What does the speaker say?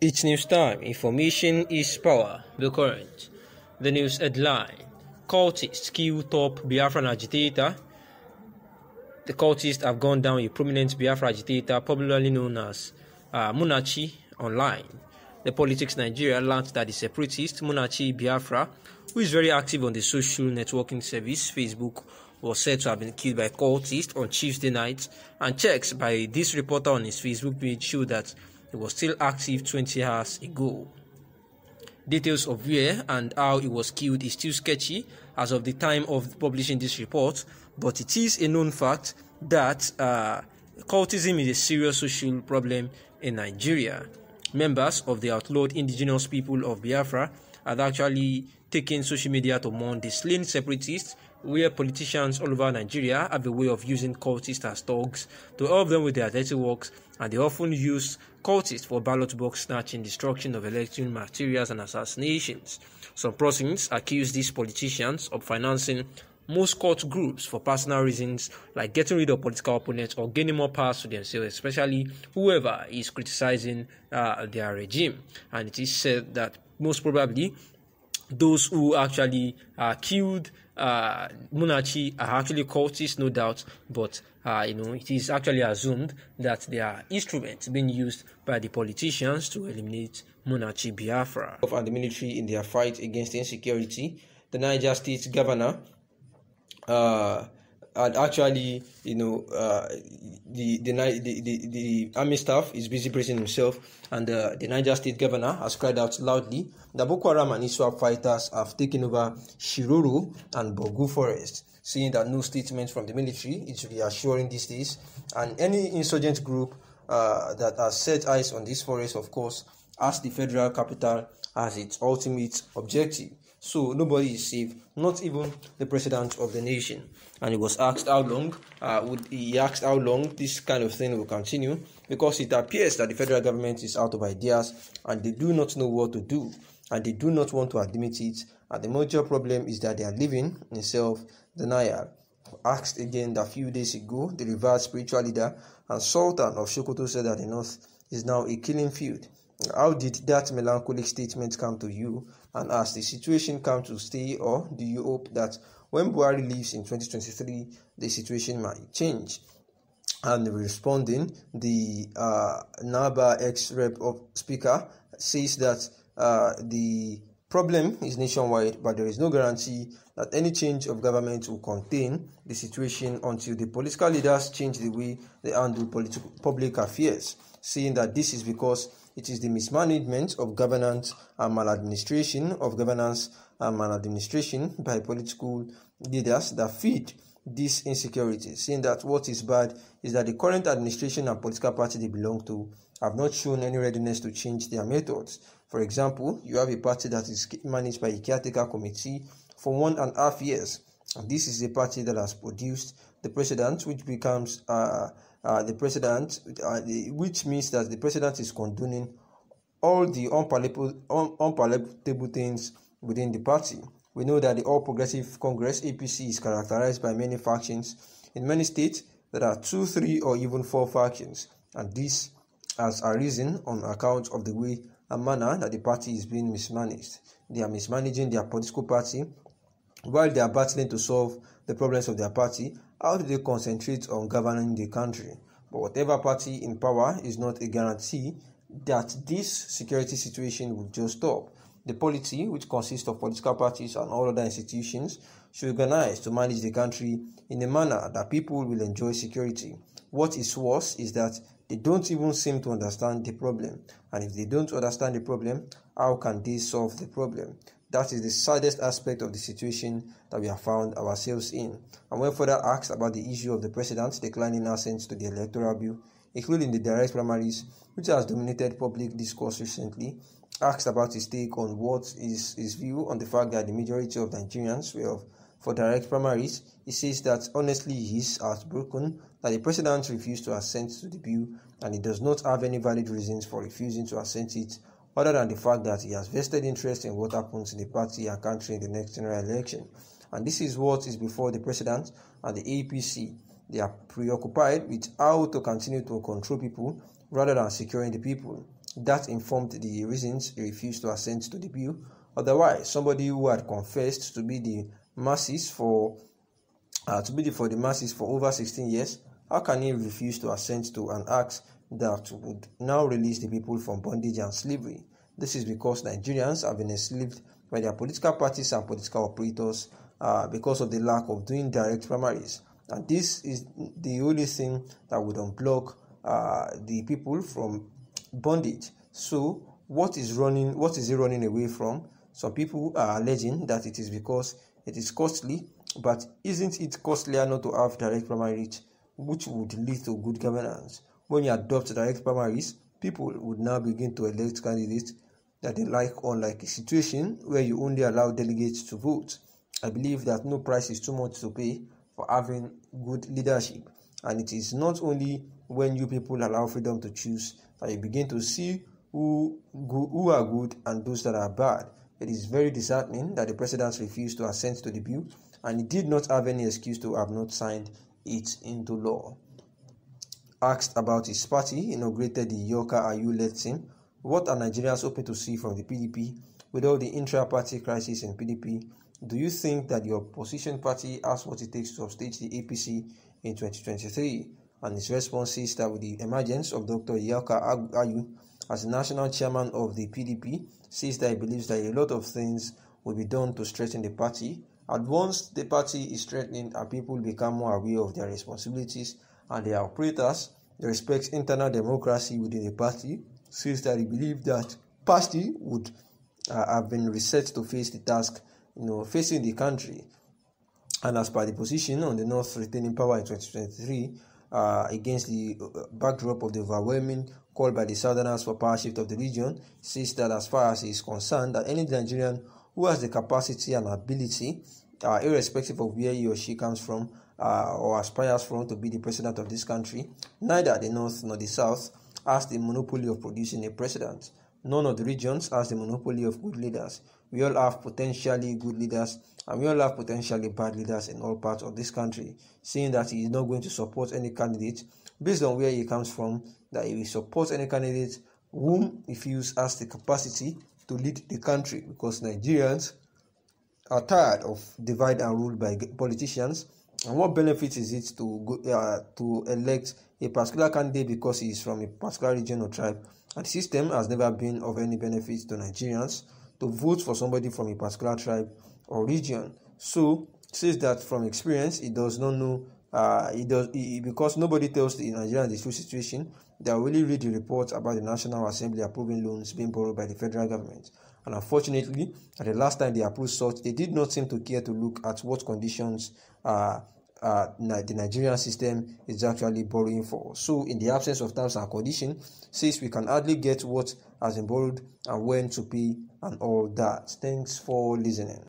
It's news time. Information is power. The current. The news headline. Cultists kill top Biafran agitator. The cultists have gone down a prominent Biafra agitator, popularly known as uh, Munachi, online. The Politics Nigeria learnt that the separatist Munachi Biafra, who is very active on the social networking service Facebook, was said to have been killed by cultists on Tuesday night, and checks by this reporter on his Facebook page show that it was still active 20 hours ago. Details of where and how he was killed is still sketchy as of the time of publishing this report, but it is a known fact that uh, cultism is a serious social problem in Nigeria. Members of the outlawed indigenous people of Biafra had actually taken social media to mourn the slain separatists where politicians all over Nigeria have a way of using cultists as dogs to help them with their dirty works, and they often use cultists for ballot box snatching, destruction of election materials, and assassinations. Some persons accuse these politicians of financing most cult groups for personal reasons like getting rid of political opponents or gaining more power to themselves, especially whoever is criticizing uh, their regime. And it is said that most probably those who actually uh, killed uh, monarchy are actually cultists, no doubt, but uh, you know it is actually assumed that they are instruments being used by the politicians to eliminate monarchy Biafra. And the military in their fight against insecurity, the Niger State governor, uh, and actually, you know, uh, the, the, the, the, the army staff is busy praising himself, and uh, the Niger State governor has cried out loudly that Boko Haram and ISWAP fighters have taken over Shiruru and Bogu Forest, saying that no statement from the military is reassuring these days, and any insurgent group uh, that has set eyes on this forest, of course, as the federal capital as its ultimate objective. So nobody is safe, not even the president of the nation. And he was asked how long uh, would he asked how long this kind of thing will continue because it appears that the federal government is out of ideas and they do not know what to do and they do not want to admit it. And the major problem is that they are living in self denial. Asked again a few days ago, the revered spiritual leader and sultan of Sokoto said that the north is now a killing field how did that melancholic statement come to you? And has the situation come to stay, or do you hope that when Buhari leaves in 2023, the situation might change? And responding, the uh, NABA ex rep of speaker says that uh, the problem is nationwide, but there is no guarantee that any change of government will contain the situation until the political leaders change the way they handle political, public affairs, saying that this is because it is the mismanagement of governance and maladministration of governance and maladministration by political leaders that feed this insecurity, Seeing that what is bad is that the current administration and political party they belong to have not shown any readiness to change their methods. For example, you have a party that is managed by a caretaker committee for one and a half years. And this is a party that has produced the president, which becomes uh, uh, the president, uh, the, which means that the president is condoning all the unpalatable, un, unpalatable things within the party. We know that the All Progressive Congress (APC) is characterized by many factions. In many states, there are two, three, or even four factions, and this has arisen on account of the way and manner that the party is being mismanaged. They are mismanaging their political party while they are battling to solve the problems of their party how do they concentrate on governing the country? But whatever party in power is not a guarantee that this security situation will just stop. The polity, which consists of political parties and all other institutions, should organize to manage the country in a manner that people will enjoy security. What is worse is that they don't even seem to understand the problem. And if they don't understand the problem, how can they solve the problem? That is the saddest aspect of the situation that we have found ourselves in. And when further asked about the issue of the president declining assent to the electoral bill, including the direct primaries, which has dominated public discourse recently, asked about his take on what is his view on the fact that the majority of Nigerians were for direct primaries, he says that honestly he is heartbroken that the president refused to assent to the bill and he does not have any valid reasons for refusing to assent it other than the fact that he has vested interest in what happens in the party and country in the next general election. And this is what is before the president and the APC. They are preoccupied with how to continue to control people rather than securing the people. That informed the reasons he refused to assent to the bill. Otherwise, somebody who had confessed to be the masses for uh, to be the, for the masses for over 16 years, how can he refuse to assent to an act that would now release the people from bondage and slavery. This is because Nigerians have been enslaved by their political parties and political operators uh, because of the lack of doing direct primaries. And this is the only thing that would unblock uh, the people from bondage. So, what is running? What is he running away from? Some people are alleging that it is because it is costly, but isn't it costlier not to have direct primaries, which would lead to good governance? When you adopt direct primaries, people would now begin to elect candidates that they like, unlike a situation where you only allow delegates to vote. I believe that no price is too much to pay for having good leadership, and it is not only when you people allow freedom to choose that you begin to see who who are good and those that are bad. It is very disheartening that the president refused to assent to the bill, and he did not have any excuse to have not signed it into law asked about his party, inaugurated the Yoka Ayu-led team. What are Nigerians hoping to see from the PDP with all the intra-party crisis in PDP? Do you think that your opposition party has what it takes to upstage the APC in 2023? And his response is that with the emergence of Dr. Yoka Ayu as the national chairman of the PDP, says that he believes that a lot of things will be done to strengthen the party. At once the party is strengthened and people become more aware of their responsibilities, and their operators respects internal democracy within the party, says that he believes that party would uh, have been reset to face the task, you know, facing the country. And as per the position on the North retaining power in 2023, uh, against the uh, backdrop of the overwhelming call by the Southerners for power shift of the region, says that as far as he is concerned, that any Nigerian who has the capacity and ability, uh, irrespective of where he or she comes from, uh, or aspires from to be the president of this country. Neither the North nor the South has the monopoly of producing a president. None of the regions has the monopoly of good leaders. We all have potentially good leaders and we all have potentially bad leaders in all parts of this country, seeing that he is not going to support any candidate based on where he comes from, that he will support any candidate whom he feels has the capacity to lead the country because Nigerians are tired of divide and rule by politicians and what benefit is it to go, uh, to elect a particular candidate because he is from a particular region or tribe? And the system has never been of any benefit to Nigerians to vote for somebody from a particular tribe or region. So says that from experience, he does not know. Uh, it does because nobody tells the Nigerians the true situation. They really read the reports about the National Assembly approving loans being borrowed by the federal government. And unfortunately, at the last time they approved such, they did not seem to care to look at what conditions uh, uh, the Nigerian system is actually borrowing for. So, in the absence of terms and conditions, since we can hardly get what has been borrowed and when to pay and all that. Thanks for listening.